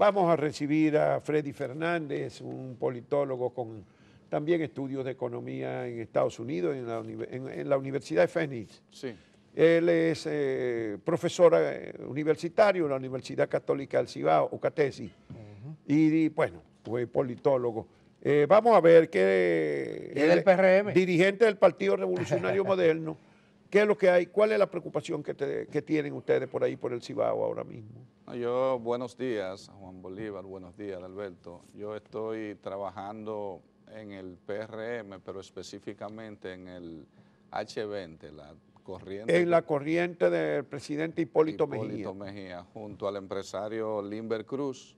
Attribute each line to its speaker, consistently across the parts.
Speaker 1: Vamos a recibir a Freddy Fernández, un politólogo con también estudios de economía en Estados Unidos, en la, Universidad de Phoenix. Sí. Él es eh, profesor eh, universitario en la Universidad Católica del Cibao, Ucatesi. y, bueno, fue politólogo. Eh, vamos a ver qué... ¿Es el, PRM? Dirigente del Partido Revolucionario Moderno. ¿Qué es lo que hay? ¿Cuál es la preocupación que, tienen ustedes por ahí, por el Cibao ahora mismo?
Speaker 2: Yo, buenos días, Juan Bolívar, buenos días, Alberto. Yo estoy trabajando en el PRM, pero específicamente en el H20, la corriente. En
Speaker 1: la corriente
Speaker 2: del presidente Hipólito Mejía. Hipólito Mejía, junto al empresario Limber Cruz,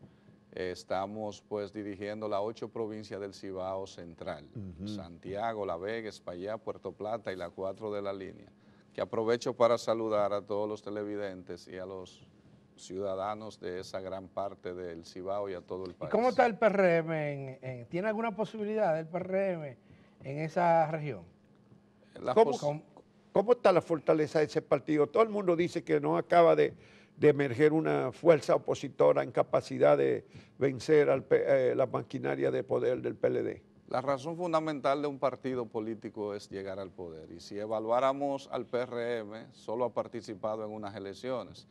Speaker 2: Estamos pues dirigiendo las ocho provincias del Cibao Central,
Speaker 3: Santiago,
Speaker 2: La Vega, España, Puerto Plata y la cuatro de la línea, que aprovecho para saludar a todos los televidentes y a los ciudadanos de esa gran parte del Cibao
Speaker 1: y a todo el país.
Speaker 3: ¿Y ¿Cómo está el PRM? ¿Tiene alguna posibilidad el PRM en esa región?
Speaker 1: ¿Cómo, ¿Cómo, está la fortaleza de ese partido? Todo el mundo dice que no acaba de de emerger una fuerza opositora en capacidad de vencer al, eh, la maquinaria de poder del PLD? La razón fundamental de un
Speaker 2: partido político es llegar al poder y si evaluáramos al PRM, solo ha participado en unas elecciones.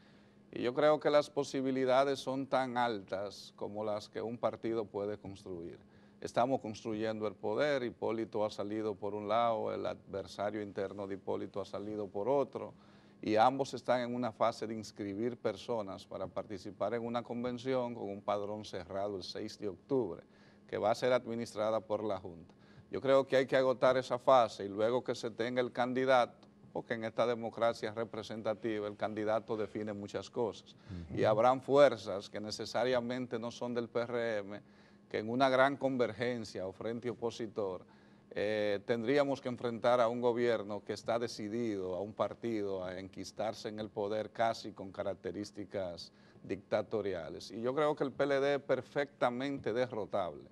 Speaker 2: Y yo creo que las posibilidades son tan altas como las que un partido puede construir. Estamos construyendo el poder, Hipólito ha salido por un lado, el adversario interno de Hipólito ha salido por otro y ambos están en una fase de inscribir personas para participar en una convención con un padrón cerrado el 6 de octubre, que va a ser administrada por la Junta. Yo creo que hay que agotar esa fase y luego que se tenga el candidato, porque en esta democracia representativa el candidato define muchas cosas y habrán fuerzas que necesariamente no son del PRM, que en una gran convergencia o frente opositor eh, tendríamos que enfrentar a un gobierno que está decidido, a un partido, a enquistarse en el poder casi con características dictatoriales. Y yo creo que el PLD es perfectamente derrotable.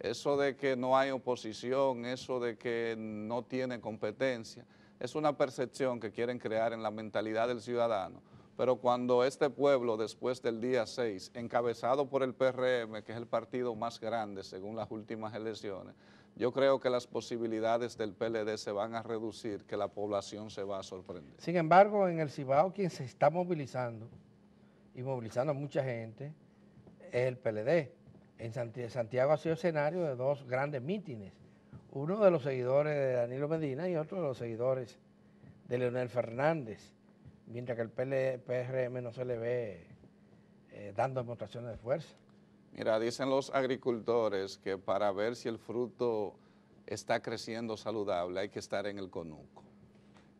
Speaker 2: Eso de que no hay oposición, eso de que no tiene competencia, es una percepción que quieren crear en la mentalidad del ciudadano. Pero cuando este pueblo, después del día 6, encabezado por el PRM, que es el partido más grande según las últimas elecciones, yo creo que las posibilidades del PLD se van a reducir, que la población se va a sorprender.
Speaker 3: Sin embargo, en el Cibao quien se está movilizando y movilizando a mucha gente es el PLD. En Santiago ha sido escenario de dos grandes mítines, uno de los seguidores de Danilo Medina y otro de los seguidores de Leonel Fernández, mientras que el PRM no se le ve eh, dando demostraciones de fuerza.
Speaker 2: Mira, dicen los agricultores que para ver si el fruto está creciendo saludable hay que estar en el conuco.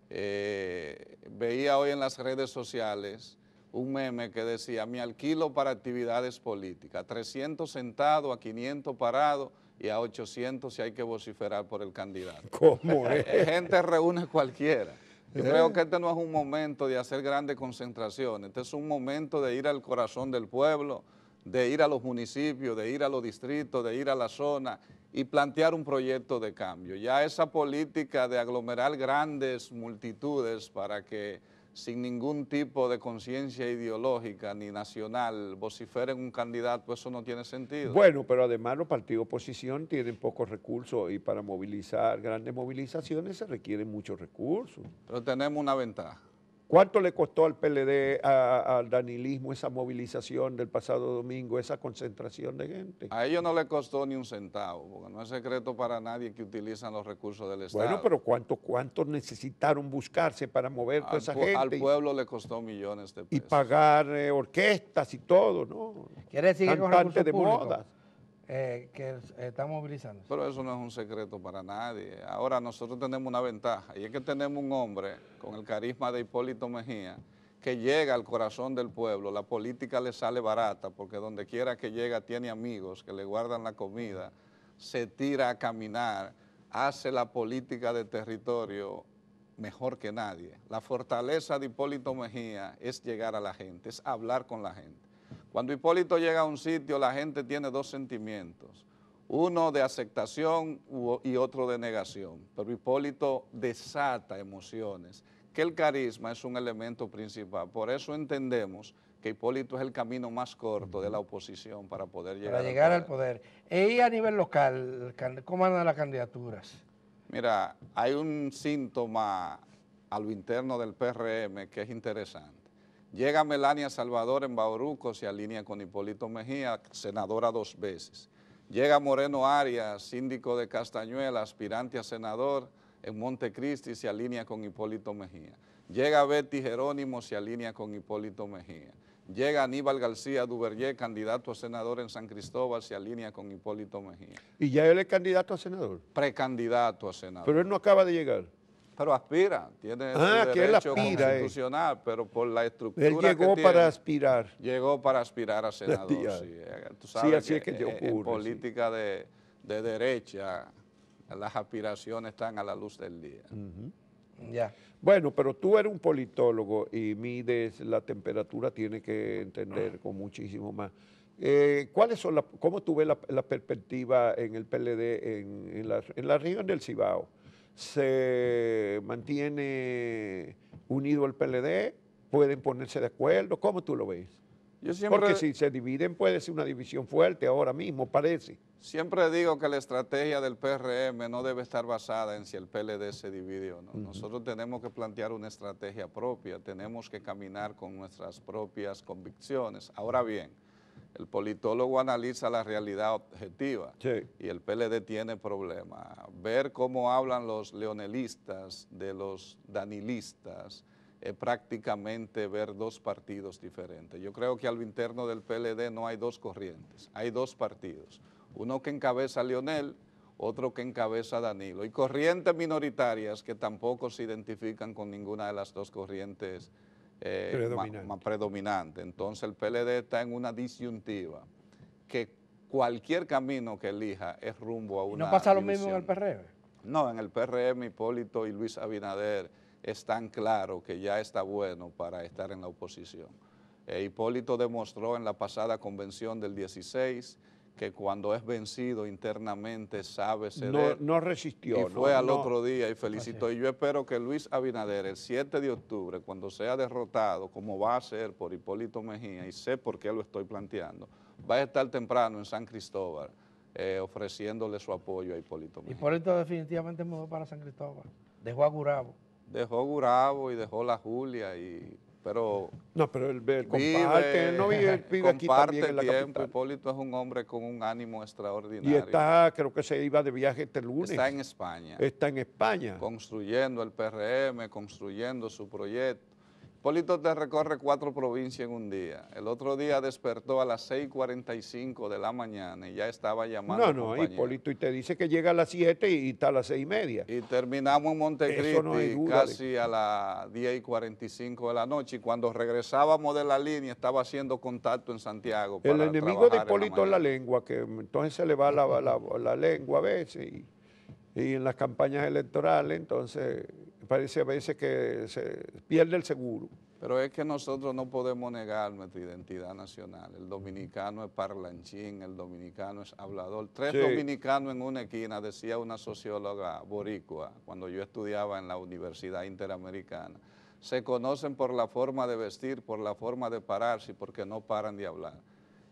Speaker 2: Eh, veía hoy en las redes sociales un meme que decía, mi alquilo para actividades políticas, 300 sentado, a 500 parado y a 800 si hay que vociferar por el candidato.
Speaker 1: ¿Cómo eh, es? Eh,
Speaker 2: gente reúne cualquiera. Yo creo que este no es un momento de hacer grandes concentraciones, este es un momento de ir al corazón del pueblo, de ir a los municipios, de ir a los distritos, de ir a la zona y plantear un proyecto de cambio. Ya esa política de aglomerar grandes multitudes para que sin ningún tipo de conciencia ideológica ni nacional vociferen un candidato, eso no tiene sentido. Bueno,
Speaker 1: pero además los partidos oposición tienen pocos recursos y para movilizar grandes movilizaciones se requieren muchos recursos.
Speaker 2: Pero tenemos una ventaja.
Speaker 1: ¿Cuánto le costó al PLD, al danilismo, esa movilización del pasado domingo, esa concentración de gente? A
Speaker 2: ellos no le costó ni un centavo, porque no es secreto para nadie que utilizan los recursos del Estado. Bueno, pero
Speaker 1: ¿cuánto, cuánto necesitaron buscarse para mover toda esa gente? Al pueblo
Speaker 2: le costó millones de pesos.
Speaker 1: Y pagar eh, orquestas y todo, ¿no? Quiere decir de públicos,
Speaker 3: eh, que están movilizando. Pero
Speaker 2: eso no es un secreto para nadie. Ahora nosotros tenemos una ventaja y es que tenemos un hombre con el carisma de Hipólito Mejía que llega al corazón del pueblo, la política le sale barata porque donde quiera que llega tiene amigos que le guardan la comida, se tira a caminar, hace la política de territorio mejor que nadie. La fortaleza de Hipólito Mejía es llegar a la gente, es hablar con la gente. Cuando Hipólito llega a un sitio, la gente tiene dos sentimientos, uno de aceptación y otro de negación, pero Hipólito desata emociones, que el carisma es un elemento principal, por eso entendemos que Hipólito es el camino más corto de la oposición para poder llegar, para llegar al
Speaker 3: poder. poder. Y e a nivel local, ¿cómo andan las candidaturas?
Speaker 2: Mira, hay un síntoma a lo interno del PRM que es interesante. Llega Melania Salvador en Bauruco, se alinea con Hipólito Mejía, senadora dos veces. Llega Moreno Arias, síndico de Castañuela, aspirante a senador en Montecristi, se alinea con Hipólito Mejía. Llega Betty Jerónimo, se alinea con Hipólito Mejía. Llega Aníbal García Duvergé, candidato a senador en San Cristóbal, se alinea con Hipólito Mejía.
Speaker 1: ¿Y ya él es candidato a senador?
Speaker 2: Precandidato a senador. Pero
Speaker 1: él no acaba de llegar. Pero aspira,
Speaker 2: tiene ah, derecho eh. constitucional, pero por la estructura Él llegó para aspirar. Llegó para aspirar a senador, sí. Eh, tú sabes así que es que en política de, derecha las aspiraciones están a la luz del día.
Speaker 1: Ya. Bueno, pero tú eres un politólogo y mides la temperatura, tiene que entender con muchísimo más. Eh, ¿cuáles son ¿Cómo tú ves la, perspectiva en el PLD en la región del Cibao? se mantiene unido el PLD, pueden ponerse de acuerdo, ¿cómo tú lo ves? Yo siempre, Porque si se dividen puede ser una división fuerte ahora mismo, parece.
Speaker 2: Siempre digo que la estrategia del PRM no debe estar basada en si el PLD se divide o no. Nosotros tenemos que plantear una estrategia propia, tenemos que caminar con nuestras propias convicciones. Ahora bien, el politólogo analiza la realidad objetiva y el PLD tiene problemas. Ver cómo hablan los leonelistas de los danilistas es prácticamente ver dos partidos diferentes. Yo creo que al interno del PLD no hay dos corrientes, hay dos partidos. Uno que encabeza a Leonel, otro que encabeza a Danilo. Y corrientes minoritarias que tampoco se identifican con ninguna de las dos corrientes eh, predominante. Más, predominante. Entonces el PLD está en una disyuntiva que cualquier camino que elija es rumbo a una... ¿No pasa lo mismo en el PRM? E? No, en el PRM e, Hipólito y Luis Abinader están claros que ya está bueno para estar en la oposición. Eh, Hipólito demostró en la pasada convención del 16 que cuando es vencido internamente sabe ceder. No, resistió. Y fue al otro día y felicitó. Y yo espero que Luis Abinader el 7 de octubre, cuando sea derrotado, como va a ser por Hipólito Mejía, y sé por qué lo estoy planteando, va a estar temprano en San Cristóbal eh, ofreciéndole su apoyo a Hipólito Mejía.
Speaker 3: Hipólito definitivamente mudó para San Cristóbal. Dejó a Gurabo.
Speaker 2: Dejó a Gurabo y dejó la Julia y pero no, pero comparte, no vive, aquí también en la tiempo, Hipólito es un hombre con un ánimo extraordinario. Y está,
Speaker 1: creo que se iba de viaje este lunes. Está en España. Está en
Speaker 2: España. Construyendo el PRM, construyendo su proyecto Polito te recorre cuatro provincias en un día. El otro día despertó a las 6.45 de la mañana y ya estaba llamando. No, no, Hipólito,
Speaker 1: y, te dice que llega a las 7 y, está a las 6.30. y media. Y terminamos en Montecristi casi
Speaker 2: a las 10.45 de la noche. Y cuando regresábamos de la línea estaba haciendo contacto en Santiago. el enemigo de Polito la es la
Speaker 1: lengua, que entonces se le va la, lengua a veces. y en las campañas electorales, entonces parece a veces que se pierde el seguro. Pero
Speaker 2: es que nosotros no podemos negar nuestra identidad nacional. El dominicano es parlanchín, el dominicano es hablador. Tres dominicanos en una esquina, decía una socióloga boricua, cuando yo estudiaba en la Universidad Interamericana, se conocen por la forma de vestir, por la forma de pararse, porque no paran de hablar.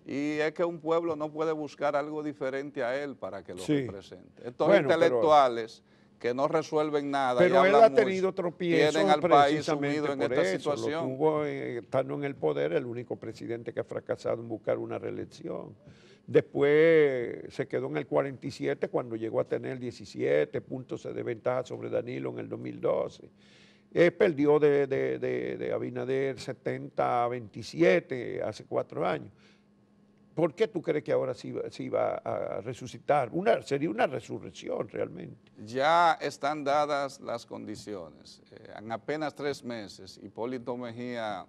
Speaker 2: Y es que un pueblo no puede buscar algo diferente a él para que lo represente. Estos intelectuales que no resuelven nada. Pero él ha tenido tropiezos Tienen al país sumido en esta situación.
Speaker 1: Lo eh, estando en el poder, el único presidente que ha fracasado en buscar una reelección. Después se quedó en el 47 cuando llegó a tener 17 puntos de ventaja sobre Danilo en el 2012. Eh, perdió de, de Abinader 70 a 27 hace cuatro años. ¿Por qué tú crees que ahora sí, iba va a resucitar? Una, sería una resurrección realmente.
Speaker 2: Ya están dadas las condiciones. Eh, en apenas tres meses, Hipólito Mejía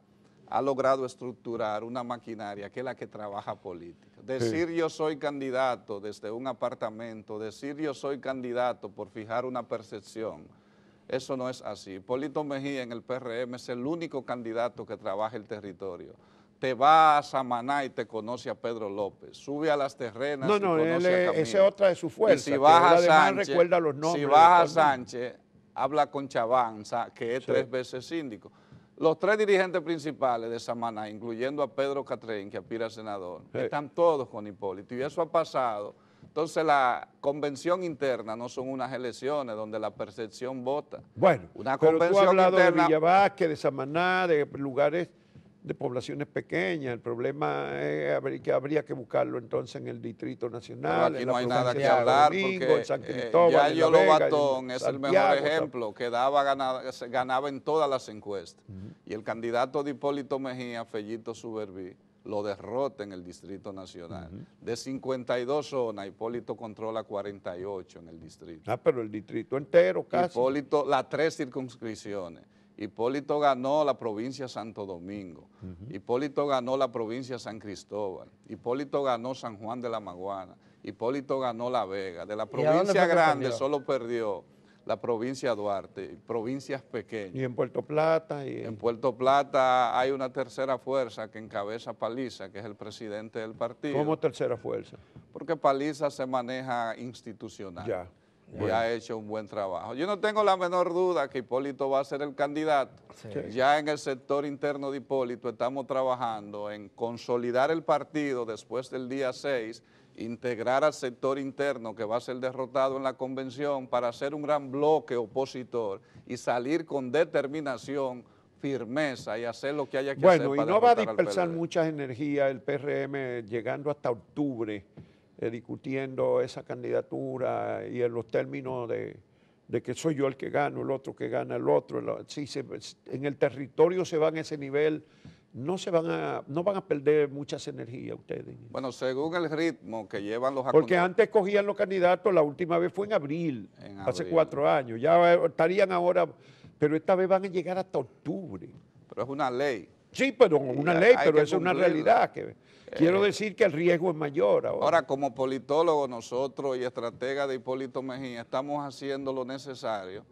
Speaker 2: ha logrado estructurar una maquinaria que es la que trabaja política. Decir yo soy candidato desde un apartamento, decir yo soy candidato por fijar una percepción, eso no es así. Hipólito Mejía en el PRM es el único candidato que trabaja el territorio te va a Samaná y te conoce a Pedro López. Sube a las terrenas. No, no, conoce esa es otra de sus fuerzas. si a Sánchez, recuerda los Si Sánchez, habla con Chavanza, que es tres veces síndico. Los tres dirigentes principales de Samaná, incluyendo a Pedro Catrén, que aspira a senador, están todos con Hipólito. Y eso ha pasado. Entonces, la convención interna no son unas elecciones donde la percepción vota.
Speaker 1: Bueno, una convención hablado interna, de de Samaná, de lugares de poblaciones pequeñas. El problema es eh, que habría que buscarlo entonces en el Distrito Nacional. aquí no hay nada que hablar porque es el mejor ejemplo,
Speaker 2: que daba, ganaba, ganaba en todas las encuestas. Y el candidato de Hipólito Mejía, Fellito Suberví, lo derrota en el Distrito Nacional. De 52 zonas, Hipólito controla 48 en el distrito.
Speaker 1: Ah, pero el distrito entero casi. Hipólito,
Speaker 2: las tres circunscripciones. Hipólito ganó la provincia Santo Domingo, Hipólito ganó la provincia San Cristóbal, Hipólito ganó San Juan de la Maguana, Hipólito ganó La Vega. De la provincia grande solo perdió la provincia Duarte, provincias pequeñas.
Speaker 1: Y en Puerto Plata. Y en...
Speaker 2: Puerto Plata hay una tercera fuerza que encabeza Paliza, que es el presidente del partido. ¿Cómo
Speaker 1: tercera fuerza?
Speaker 2: Porque Paliza se maneja institucional y ha hecho un buen trabajo. Yo no tengo la menor duda que Hipólito va a ser el candidato. Ya en el sector interno de Hipólito estamos trabajando en consolidar el partido después del día 6, integrar al sector interno que va a ser derrotado en la convención para hacer un gran bloque opositor y salir con determinación firmeza y hacer lo que haya que hacer. Bueno, y no va a dispersar
Speaker 1: muchas energías el PRM llegando hasta octubre eh, discutiendo esa candidatura y en los términos de, que soy yo el que gano, el otro que gana, el otro. si en el territorio se van a ese nivel, no, se van a, no van a perder muchas energías ustedes.
Speaker 2: Bueno, según el ritmo que llevan los... Porque
Speaker 1: antes cogían los candidatos, la última vez fue en abril,
Speaker 2: hace cuatro
Speaker 1: años. Ya estarían ahora, pero esta vez van a llegar hasta octubre. Pero es una ley. Sí, pero una ley, pero es una realidad. Que, Quiero eh. decir que el riesgo es mayor ahora. Ahora,
Speaker 2: como politólogo nosotros y estratega de Hipólito Mejía, estamos haciendo lo necesario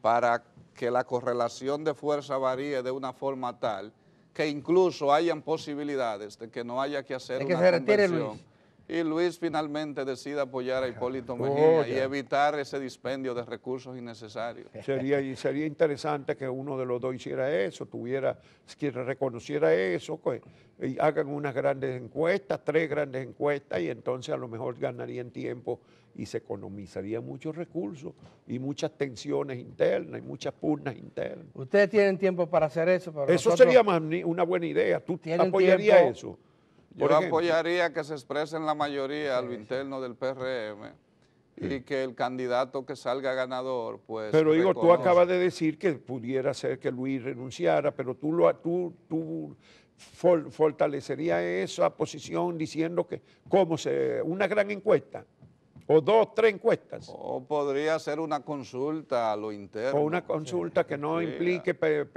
Speaker 2: para que la correlación de fuerza varíe de una forma tal que incluso hayan posibilidades de que no haya que hacer que se y Luis finalmente decide apoyar a Hipólito Mejía y evitar ese dispendio de recursos innecesarios. Sería, y
Speaker 1: sería interesante que uno de los dos hiciera eso, tuviera, que reconociera eso, pues, y hagan unas grandes encuestas, tres grandes encuestas, y entonces a lo mejor ganarían tiempo y se economizaría muchos recursos y muchas tensiones internas y muchas pugnas internas.
Speaker 3: Ustedes tienen tiempo para hacer eso. eso sería
Speaker 1: una buena idea. ¿Tú apoyarías tiempo? eso? Yo
Speaker 2: apoyaría que se expresen la mayoría al lo interno del PRM y que el candidato que salga ganador, pues... Pero digo, tú acabas de
Speaker 1: decir que pudiera ser que Luis renunciara, pero tú, lo, tú, tú esa posición diciendo que, ¿cómo se...? Una gran encuesta o dos, tres encuestas. O podría ser una consulta
Speaker 2: a lo interno. O una
Speaker 1: consulta que no implique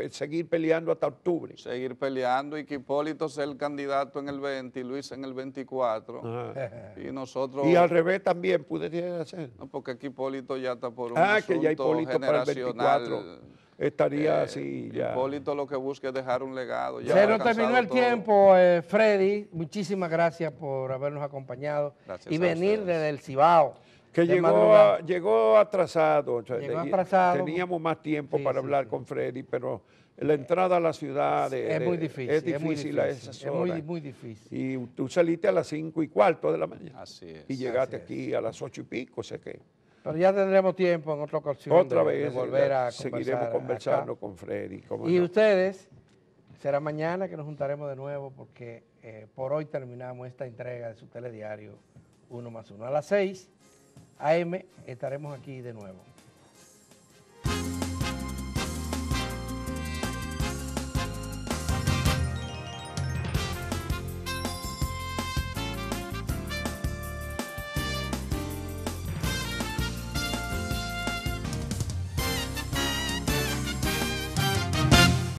Speaker 1: seguir peleando hasta octubre.
Speaker 2: Seguir peleando y que Hipólito sea el candidato en el 20 y Luis en el 24. Ah. Y nosotros... Y al
Speaker 1: revés también pudiera hacer.
Speaker 2: porque Hipólito ya está por un ah, que ya Hipólito generacional. Para el 24
Speaker 1: estaría eh, así ya.
Speaker 2: Hipólito lo que busca es dejar un legado.
Speaker 1: Ya Se nos terminó el
Speaker 3: tiempo, eh, Freddy. Muchísimas gracias por habernos acompañado y venir desde el
Speaker 1: Cibao. Que llegó, llegó atrasado. llegó atrasado. Teníamos más tiempo para hablar con Freddy, pero la entrada a la ciudad es, muy difícil, es difícil. muy a Es muy, difícil. Y tú saliste a las cinco y cuarto de la mañana. Así es. Y llegaste aquí a las ocho y pico, sé que
Speaker 3: pero ya tendremos tiempo en otra ocasión otra de, vez, volver a Seguiremos conversando
Speaker 1: con Freddy. Y
Speaker 3: ustedes, será mañana que nos juntaremos de nuevo porque eh, por hoy terminamos esta entrega de su telediario 1 más 1. A las 6 AM estaremos aquí de nuevo.